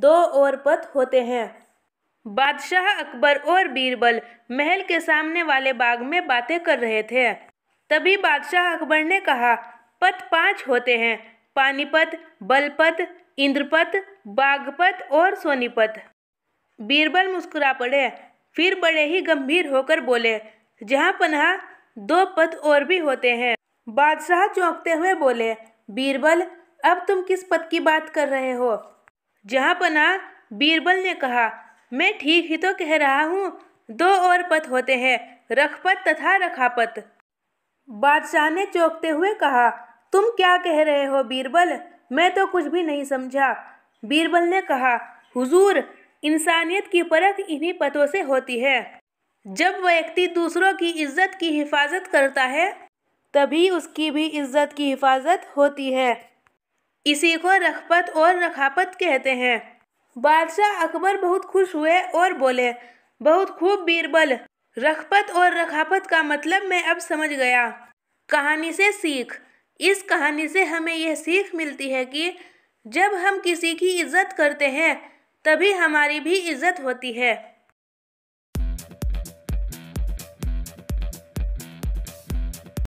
दो और पथ होते हैं बादशाह अकबर और बीरबल महल के सामने वाले बाग में बातें कर रहे थे तभी बादशाह अकबर ने कहा पथ पांच होते हैं पानीपत बलपत इंद्रपत बागपत और सोनीपत बीरबल मुस्कुरा पड़े फिर बड़े ही गंभीर होकर बोले जहाँ पन्हा दो पथ और भी होते हैं बादशाह चौंकते हुए बोले बीरबल अब तुम किस पथ की बात कर रहे हो जहाँ पना बीरबल ने कहा मैं ठीक ही तो कह रहा हूँ दो और पथ होते हैं रखपत तथा रखापत बादशाह ने चौंकते हुए कहा तुम क्या कह रहे हो बीरबल मैं तो कुछ भी नहीं समझा बीरबल ने कहा हुजूर इंसानियत की परख इन्हीं पतों से होती है जब व्यक्ति दूसरों की इज्जत की हिफाजत करता है तभी उसकी भी इज्जत की हिफाजत होती है इसी को रखपत और रखापत कहते हैं बादशाह अकबर बहुत खुश हुए और बोले बहुत खूब बीरबल रखपत और रखापत का मतलब मैं अब समझ गया कहानी से सीख इस कहानी से हमें यह सीख मिलती है कि जब हम किसी की इज्जत करते हैं तभी हमारी भी इज्जत होती है